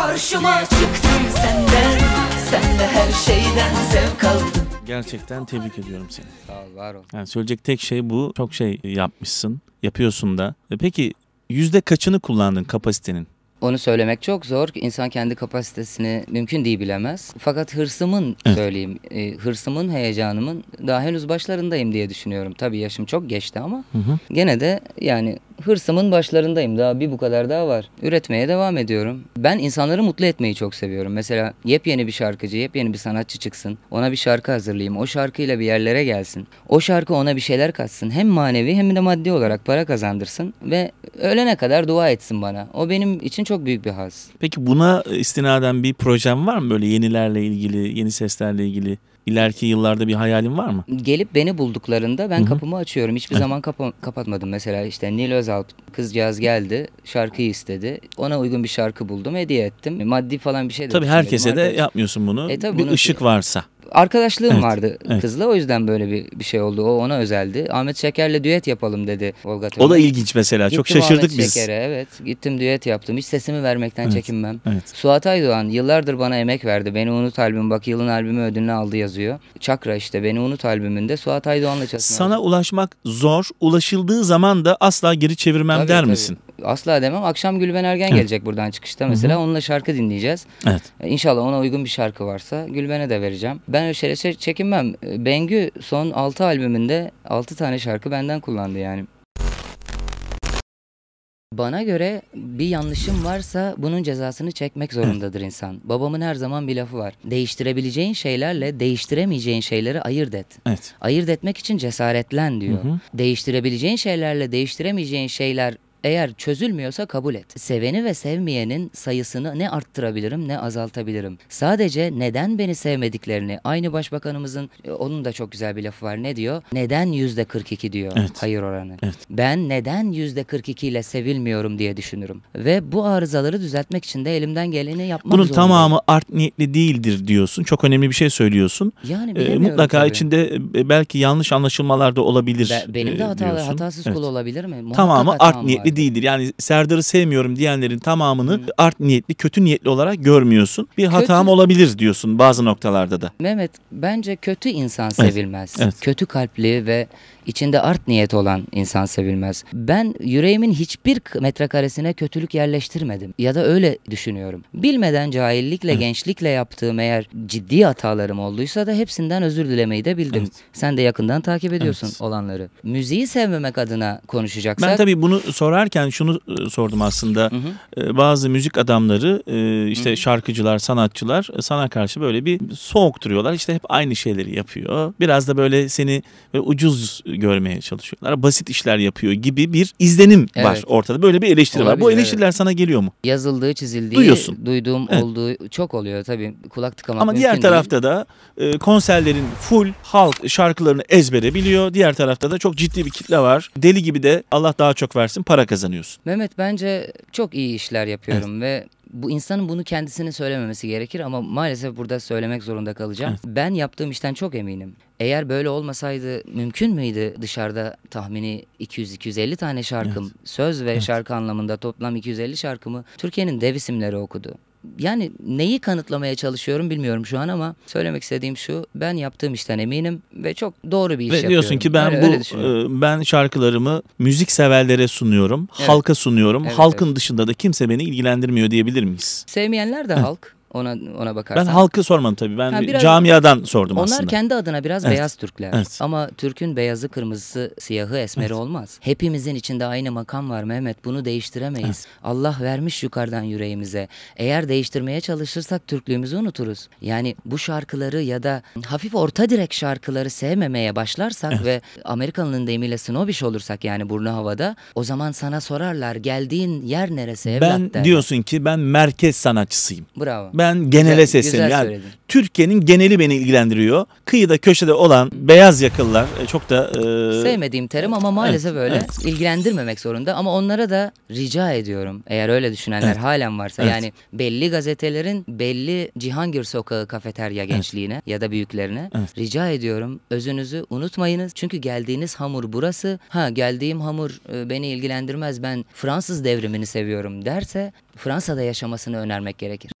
Karşıma çıktım senden Senle her şeyden zevk aldım Gerçekten tebrik ediyorum seni. Sağ ol, var ol. Yani söyleyecek tek şey bu. Çok şey yapmışsın, yapıyorsun da. E peki yüzde kaçını kullandın kapasitenin? Onu söylemek çok zor. İnsan kendi kapasitesini mümkün değil bilemez. Fakat hırsımın söyleyeyim, e, hırsımın, heyecanımın daha henüz başlarındayım diye düşünüyorum. Tabii yaşım çok geçti ama hı hı. gene de yani hırsımın başlarındayım. Daha bir bu kadar daha var. Üretmeye devam ediyorum. Ben insanları mutlu etmeyi çok seviyorum. Mesela yepyeni bir şarkıcı, yepyeni bir sanatçı çıksın. Ona bir şarkı hazırlayayım. O şarkıyla bir yerlere gelsin. O şarkı ona bir şeyler katsın. Hem manevi hem de maddi olarak para kazandırsın ve ölene kadar dua etsin bana. O benim için çok büyük bir haz. Peki buna istinaden bir projem var mı böyle yenilerle ilgili, yeni seslerle ilgili? ileriki yıllarda bir hayalin var mı? Gelip beni bulduklarında ben Hı-hı. kapımı açıyorum. Hiçbir evet. zaman kapa- kapatmadım. Mesela işte Nil Özalp kızcağız geldi şarkıyı istedi. Ona uygun bir şarkı buldum hediye ettim. Maddi falan bir şey de Tabii herkese de yapmıyorsun bunu. E, tabii bir bunu... ışık varsa arkadaşlığım evet, vardı evet. kızla o yüzden böyle bir, bir şey oldu. O ona özeldi. Ahmet Şeker'le düet yapalım dedi Olga Töre. O da ilginç mesela. Gittim Çok şaşırdık Ahmet biz. Şeker'e evet. Gittim düet yaptım. Hiç sesimi vermekten evet, çekinmem. Evet. Suat Aydoğan yıllardır bana emek verdi. Beni Unut albüm bak yılın albümü ödülünü aldı yazıyor. Çakra işte Beni Unut albümünde Suat Aydoğan'la çalışmak. Sana ulaşmak zor. Ulaşıldığı zaman da asla geri çevirmem tabii, der tabii. misin? asla demem. Akşam Gülben Ergen evet. gelecek buradan çıkışta mesela. Hı -hı. Onunla şarkı dinleyeceğiz. Evet. E, inşallah ona uygun bir şarkı varsa Gülben'e de vereceğim. Ben öyle şeylere çekinmem. E, Bengü son 6 albümünde 6 tane şarkı benden kullandı yani. Bana göre bir yanlışım varsa bunun cezasını çekmek zorundadır insan. Babamın her zaman bir lafı var. Değiştirebileceğin şeylerle değiştiremeyeceğin şeyleri ayırt et. Evet. Ayırt etmek için cesaretlen diyor. Hı hı. Değiştirebileceğin şeylerle değiştiremeyeceğin şeyler eğer çözülmüyorsa kabul et. Seveni ve sevmeyenin sayısını ne arttırabilirim ne azaltabilirim. Sadece neden beni sevmediklerini aynı başbakanımızın e, onun da çok güzel bir lafı var. Ne diyor? Neden yüzde 42 diyor evet. hayır oranı. Evet. Ben neden yüzde 42 ile sevilmiyorum diye düşünürüm. Ve bu arızaları düzeltmek için de elimden geleni yapmam Bunun zorundayım. tamamı art niyetli değildir diyorsun. Çok önemli bir şey söylüyorsun. Yani ee, mutlaka tabii. içinde e, belki yanlış anlaşılmalar da olabilir. Be benim de e, hatalı, diyorsun. hatasız evet. kul olabilir mi? Muhakkak tamamı art niyetli niyetli değildir. Yani Serdar'ı sevmiyorum diyenlerin tamamını hmm. art niyetli, kötü niyetli olarak görmüyorsun. Bir kötü. hatam olabilir diyorsun bazı noktalarda da. Mehmet bence kötü insan sevilmez. Evet. Evet. Kötü kalpli ve içinde art niyet olan insan sevilmez. Ben yüreğimin hiçbir metrekaresine kötülük yerleştirmedim ya da öyle düşünüyorum. Bilmeden cahillikle, evet. gençlikle yaptığım eğer ciddi hatalarım olduysa da hepsinden özür dilemeyi de bildim. Evet. Sen de yakından takip ediyorsun evet. olanları. Müziği sevmemek adına konuşacaksak. Ben tabii bunu sorar sorarken şunu e, sordum aslında. Hı hı. E, bazı müzik adamları e, işte hı şarkıcılar, sanatçılar sana karşı böyle bir soğuk duruyorlar. İşte hep aynı şeyleri yapıyor. Biraz da böyle seni böyle ucuz görmeye çalışıyorlar. Basit işler yapıyor gibi bir izlenim evet. var ortada. Böyle bir eleştiri Olabilir, var. Bu eleştiriler evet. sana geliyor mu? Yazıldığı, çizildiği, Duyuyorsun. duyduğum evet. olduğu çok oluyor tabii. Kulak tıkamak Ama diğer tarafta değil. da konserlerin full halk şarkılarını ezbere biliyor. Diğer tarafta da çok ciddi bir kitle var. Deli gibi de Allah daha çok versin para kazanıyorsun. Mehmet bence çok iyi işler yapıyorum evet. ve bu insanın bunu kendisine söylememesi gerekir ama maalesef burada söylemek zorunda kalacağım. Evet. Ben yaptığım işten çok eminim. Eğer böyle olmasaydı mümkün müydü dışarıda tahmini 200-250 tane şarkım, evet. söz ve evet. şarkı anlamında toplam 250 şarkımı Türkiye'nin dev isimleri okudu yani neyi kanıtlamaya çalışıyorum bilmiyorum şu an ama söylemek istediğim şu ben yaptığım işten eminim ve çok doğru bir iş ve yapıyorum. diyorsun ki ben öyle, bu öyle e, ben şarkılarımı müzik severlere sunuyorum, evet. halka sunuyorum. Evet, Halkın evet. dışında da kimse beni ilgilendirmiyor diyebilir miyiz? Sevmeyenler de halk. Ona ona bakarsan. Ben halkı sormam tabii. Ben ha, biraz, camiadan sordum onlar aslında. Onlar kendi adına biraz evet. beyaz Türkler. Evet. Ama Türk'ün beyazı, kırmızısı, siyahı, esmeri evet. olmaz. Hepimizin içinde aynı makam var Mehmet. Bunu değiştiremeyiz. Evet. Allah vermiş yukarıdan yüreğimize. Eğer değiştirmeye çalışırsak Türklüğümüzü unuturuz. Yani bu şarkıları ya da hafif orta direk şarkıları sevmemeye başlarsak evet. ve Amerikalı'nın deyimiyle snobish olursak yani burnu havada o zaman sana sorarlar geldiğin yer neresi evlat Ben der. diyorsun ki ben merkez sanatçısıyım. Bravo. Ben ben genele güzel, sesleniyorum. Güzel yani Türkiye'nin geneli beni ilgilendiriyor. Kıyıda köşede olan beyaz yakıllar e, çok da... E... Sevmediğim terim ama maalesef evet, öyle. Evet. ilgilendirmemek zorunda ama onlara da rica ediyorum. Eğer öyle düşünenler evet. halen varsa evet. yani belli gazetelerin belli Cihangir Sokağı kafeterya gençliğine evet. ya da büyüklerine evet. rica ediyorum özünüzü unutmayınız. Çünkü geldiğiniz hamur burası. Ha geldiğim hamur e, beni ilgilendirmez ben Fransız devrimini seviyorum derse Fransa'da yaşamasını önermek gerekir.